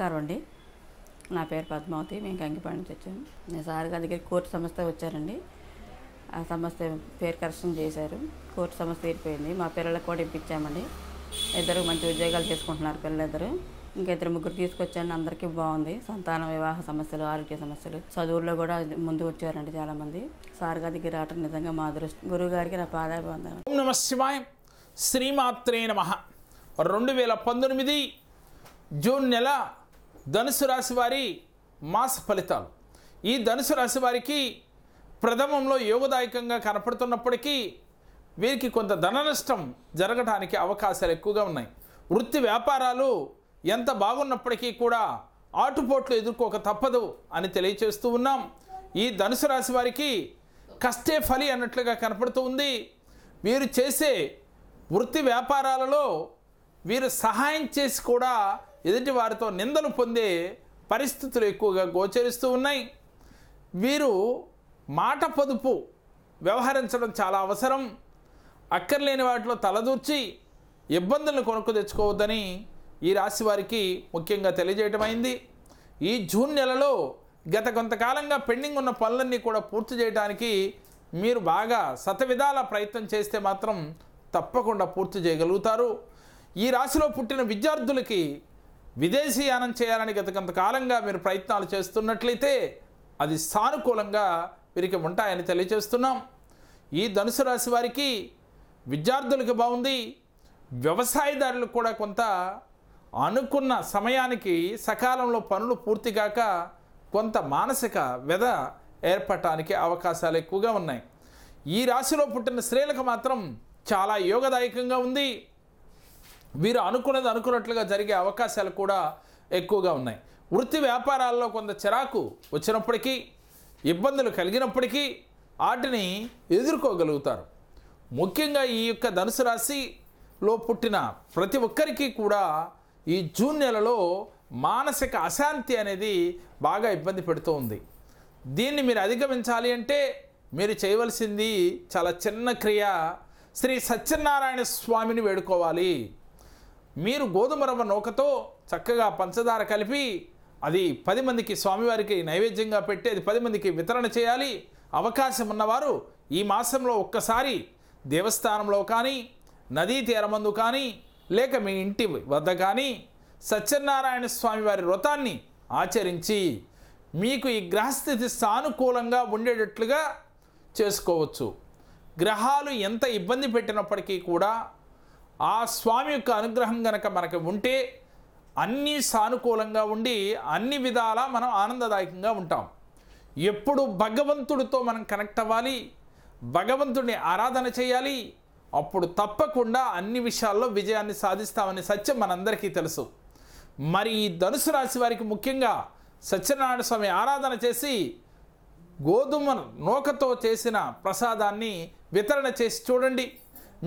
నమస్కారం అండి నా పేరు పద్మావతి మేము కంకిపాడు నుంచి వచ్చాము నేను సార్ గారి దగ్గర కోర్టు సంస్థ వచ్చారండి ఆ సంస్థ పేరు కరెక్షన్ చేశారు కోర్టు సంస్థ తీరిపోయింది మా పిల్లలకు కూడా ఇప్పించామండి ఇద్దరు మంచి ఉద్యోగాలు చేసుకుంటున్నారు పిల్లలిద్దరు ఇంకా ఇద్దరు ముగ్గురు తీసుకొచ్చాను అందరికీ బాగుంది సంతాన వివాహ సమస్యలు ఆరోగ్య సమస్యలు చదువుల్లో కూడా ముందు వచ్చారండి చాలామంది సార్ గారి దగ్గర రావటం నిజంగా మా అదృష్టం గురువు గారికి నా పాదాభివందనం ఓం నమ శ్రీమాత్రే నమ రెండు వేల పంతొమ్మిది జూన్ నెల ధనుసు రాశి వారి మాస ఫలితాలు ఈ ధనుసు రాశి వారికి ప్రథమంలో యోగదాయకంగా కనపడుతున్నప్పటికీ వీరికి కొంత ధన నష్టం జరగడానికి అవకాశాలు ఎక్కువగా ఉన్నాయి వృత్తి వ్యాపారాలు ఎంత బాగున్నప్పటికీ కూడా ఆటుపోట్లు ఎదుర్కోక తప్పదు అని తెలియచేస్తూ ఉన్నాం ఈ ధనుసు రాశి వారికి కష్టే ఫలి అన్నట్లుగా కనపడుతూ ఉంది వీరు చేసే వృత్తి వ్యాపారాలలో వీరు సహాయం చేసి కూడా ఎదుటి వారితో నిందలు పొందే పరిస్థితులు ఎక్కువగా గోచరిస్తూ ఉన్నాయి వీరు మాట పొదుపు వ్యవహరించడం చాలా అవసరం అక్కర్లేని వాటిలో తలదూర్చి ఇబ్బందులను కొనుక్కు తెచ్చుకోవద్దని ఈ రాశి వారికి ముఖ్యంగా తెలియజేయటమైంది ఈ జూన్ నెలలో గత కొంతకాలంగా పెండింగ్ ఉన్న పనులన్నీ కూడా పూర్తి చేయడానికి మీరు బాగా శతవిధాల ప్రయత్నం చేస్తే మాత్రం తప్పకుండా పూర్తి చేయగలుగుతారు ఈ రాశిలో పుట్టిన విద్యార్థులకి విదేశీయానం చేయాలని గత కొంతకాలంగా మీరు ప్రయత్నాలు చేస్తున్నట్లయితే అది సానుకూలంగా వీరికి ఉంటాయని తెలియజేస్తున్నాం ఈ ధనుసు రాశి వారికి విద్యార్థులకు బాగుంది వ్యవసాయదారులకు కూడా కొంత అనుకున్న సమయానికి సకాలంలో పనులు కాక కొంత మానసిక వ్యధ ఏర్పడటానికి అవకాశాలు ఎక్కువగా ఉన్నాయి ఈ రాశిలో పుట్టిన స్త్రీలకు మాత్రం చాలా యోగదాయకంగా ఉంది వీరు అనుకున్నది అనుకున్నట్లుగా జరిగే అవకాశాలు కూడా ఎక్కువగా ఉన్నాయి వృత్తి వ్యాపారాల్లో కొంత చిరాకు వచ్చినప్పటికీ ఇబ్బందులు కలిగినప్పటికీ వాటిని ఎదుర్కోగలుగుతారు ముఖ్యంగా ఈ యొక్క ధనుసు రాశిలో పుట్టిన ప్రతి ఒక్కరికి కూడా ఈ జూన్ నెలలో మానసిక అశాంతి అనేది బాగా ఇబ్బంది పెడుతూ ఉంది దీన్ని మీరు అధిగమించాలి అంటే మీరు చేయవలసింది చాలా చిన్న క్రియ శ్రీ సత్యనారాయణ స్వామిని వేడుకోవాలి మీరు గోధుమ రవ్వ నూకతో చక్కగా పంచదార కలిపి అది పది మందికి స్వామివారికి నైవేద్యంగా పెట్టి అది పది మందికి వితరణ చేయాలి అవకాశం ఉన్నవారు ఈ మాసంలో ఒక్కసారి దేవస్థానంలో కానీ నదీ తీరమందు కానీ లేక మీ ఇంటి వద్ద కానీ సత్యనారాయణ స్వామి వారి వ్రతాన్ని ఆచరించి మీకు ఈ గ్రహస్థితి సానుకూలంగా ఉండేటట్లుగా చేసుకోవచ్చు గ్రహాలు ఎంత ఇబ్బంది పెట్టినప్పటికీ కూడా ఆ స్వామి యొక్క అనుగ్రహం గనక మనకు ఉంటే అన్నీ సానుకూలంగా ఉండి అన్ని విధాలా మనం ఆనందదాయకంగా ఉంటాం ఎప్పుడు భగవంతుడితో మనం కనెక్ట్ అవ్వాలి భగవంతుడిని ఆరాధన చేయాలి అప్పుడు తప్పకుండా అన్ని విషయాల్లో విజయాన్ని సాధిస్తామనే సత్యం మనందరికీ తెలుసు మరి ఈ ధనుసు రాశి వారికి ముఖ్యంగా సత్యనారాయణ స్వామి ఆరాధన చేసి గోధుమ నూకతో చేసిన ప్రసాదాన్ని వితరణ చేసి చూడండి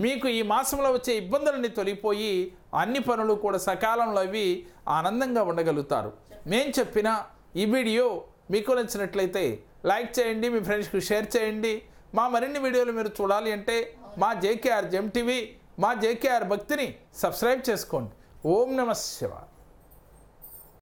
మీకు ఈ మాసంలో వచ్చే ఇబ్బందులన్నీ తొలిపోయి అన్ని పనులు కూడా సకాలంలో అవి ఆనందంగా ఉండగలుగుతారు మేం చెప్పిన ఈ వీడియో మీకు నచ్చినట్లయితే లైక్ చేయండి మీ ఫ్రెండ్స్కి షేర్ చేయండి మా మరిన్ని వీడియోలు మీరు చూడాలి అంటే మా జేకేఆర్ జెమ్ టీవీ మా జేకేఆర్ భక్తిని సబ్స్క్రైబ్ చేసుకోండి ఓం నమ శివాయ